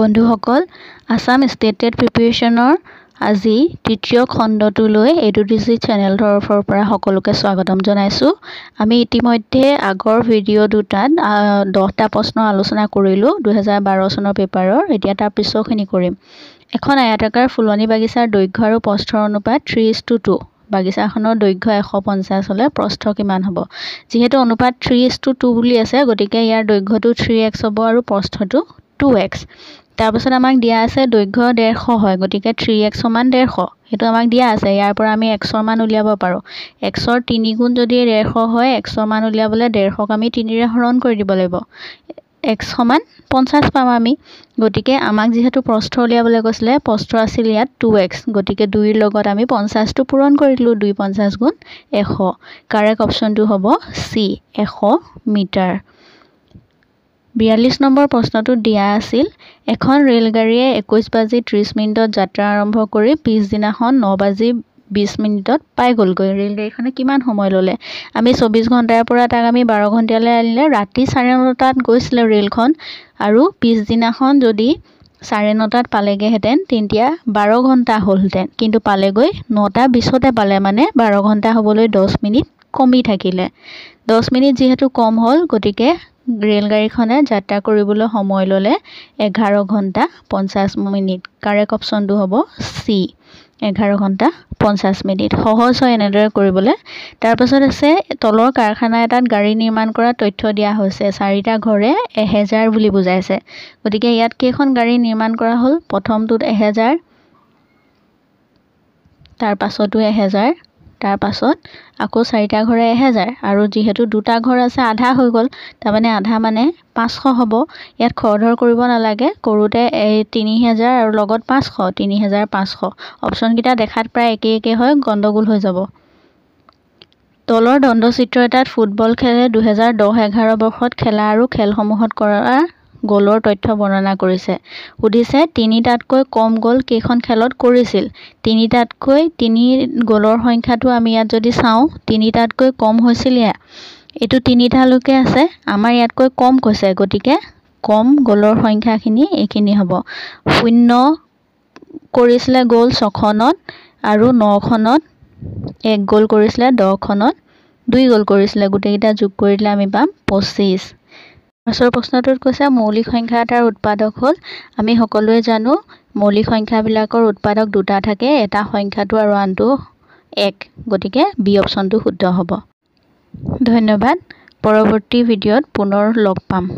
বন্ধুসকল আসাম ষ্টেটেড প্ৰিপেৰেশ্যনৰ আজি তৃতীয় খণ্ডটোলৈ A to D C channel তৰফৰ পৰা সকলোকে স্বাগতম জনাইছোঁ আমি ইতিমধ্যে আগৰ ভিডিঅ' দুটাত দহটা প্ৰশ্ন আলোচনা কৰিলোঁ দুহেজাৰ বাৰ চনৰ পেপাৰৰ এতিয়া তাৰ পিছৰখিনি কৰিম এখন আয়াতাকাৰ ফুলনি বাগিচাৰ দৈৰ্ঘ্য আৰু প্ৰস্থৰ অনুপাত থ্ৰী ইজ টু টু বাগিচাখনৰ দৈৰ্ঘ্য এশ পঞ্চাছ হ'লে প্ৰস্থ কিমান হ'ব যিহেতু অনুপাত থ্ৰী ইজ টু টু বুলি আছে গতিকে ইয়াৰ দৈৰ্ঘ্যটো থ্ৰী এক্স হ'ব আৰু প্ৰস্থটো টু এক্স তাৰপিছত আমাক দিয়া আছে দৈৰ্ঘ্য ডেৰশ হয় গতিকে থ্ৰী এক্স সমান ডেৰশ সেইটো আমাক দিয়া আছে ইয়াৰ পৰা আমি এক্সৰ মান উলিয়াব পাৰোঁ এক্সৰ তিনি গুণ যদি ডেৰশ হয় এক্সৰ মান উলিয়াবলৈ ডেৰশক আমি তিনিৰে হৰণ কৰি দিব লাগিব এক্স সমান পঞ্চাছ পাম আমি গতিকে আমাক যিহেতু প্ৰস্থ উলিয়াবলৈ কৈছিলে প্ৰস্থ আছিল ইয়াত টু এক্স গতিকে দুইৰ লগত আমি পঞ্চাছটো পূৰণ কৰি দিলোঁ দুই পঞ্চাছ গুণ এশ কাৰেক্ট অপশ্যনটো হ'ব চি এশ মিটাৰ বিয়াল্লিছ নম্বৰ প্ৰশ্নটো দিয়া আছিল এখন ৰে'লগাড়ীয়ে একৈছ বাজি ত্ৰিছ মিনিটত যাত্ৰা আৰম্ভ কৰি পিছদিনাখন ন বাজি বিছ মিনিটত পাই গ'লগৈ ৰে'লগাড়ীখনে কিমান সময় ল'লে আমি চৌবিছ ঘণ্টাৰ পৰা তাক আমি বাৰ ঘণ্টালৈ আনিলে ৰাতি চাৰে নটাত গৈছিলে ৰে'লখন আৰু পিছদিনাখন যদি চাৰে নটাত পালেগৈহেঁতেন তেতিয়া বাৰ ঘণ্টা হ'লহেঁতেন কিন্তু পালেগৈ নটা বিছতে পালে মানে বাৰ ঘণ্টা হ'বলৈ দহ মিনিট কমি থাকিলে দহ মিনিট যিহেতু কম হ'ল গতিকে ৰে'লগাড়ীখনে যাত্ৰা কৰিবলৈ সময় ল'লে এঘাৰ ঘণ্টা পঞ্চাছ মিনিট কাৰেক্ট অপশ্যনটো হ'ব চি এঘাৰ ঘণ্টা পঞ্চাছ মিনিট সহজ হয় এনেদৰে কৰিবলৈ তাৰপাছত আছে তলৰ কাৰখানা এটাত গাড়ী নিৰ্মাণ কৰা তথ্য দিয়া হৈছে চাৰিটা ঘৰে এহেজাৰ বুলি বুজাইছে গতিকে ইয়াত কেইখন গাড়ী নিৰ্মাণ কৰা হ'ল প্ৰথমটোত এহেজাৰ তাৰপাছতো এহেজাৰ তাৰপাছত আকৌ চাৰিটা ঘৰে এহেজাৰ আৰু যিহেতু দুটা ঘৰ আছে আধা হৈ গ'ল তাৰমানে আধা মানে পাঁচশ হ'ব ইয়াত খৰধৰ কৰিব নালাগে কৰোঁতে এই তিনি হেজাৰ আৰু লগত পাঁচশ তিনি হেজাৰ পাঁচশ অপশ্যনকেইটা দেখাত প্ৰায় একে একে হয় গণ্ডগোল হৈ যাব তলৰ দণ্ডচিত্ৰ এটাত ফুটবল খেলে দুহেজাৰ দহ এঘাৰ বৰ্ষত খেলা আৰু খেলসমূহত কৰা গ'লৰ তথ্য বৰ্ণনা কৰিছে সুধিছে তিনিটাতকৈ কম গ'ল কেইখন খেলত কৰিছিল তিনিটাতকৈ তিনি গ'লৰ সংখ্যাটো আমি ইয়াত যদি চাওঁ তিনিটাতকৈ কম হৈছিল ইয়াত এইটো তিনিটালৈকে আছে আমাৰ ইয়াতকৈ কম কৈছে গতিকে কম গ'লৰ সংখ্যাখিনি এইখিনি হ'ব শূন্য কৰিছিলে গ'ল ছখনত আৰু নখনত এক গ'ল কৰিছিলে দহখনত দুই গ'ল কৰিছিলে গোটেইকেইটা যোগ কৰি দিলে আমি পাম পঁচিছ পাছৰ প্ৰশ্নটোত কৈছে মৌলিক সংখ্যা এটাৰ উৎপাদক হ'ল আমি সকলোৱে জানো মৌলিক সংখ্যাবিলাকৰ উৎপাদক দুটা থাকে এটা সংখ্যাটো আৰু আনটো এক গতিকে বি অপশ্যনটো শুদ্ধ হ'ব ধন্যবাদ পৰৱৰ্তী ভিডিঅ'ত পুনৰ লগ পাম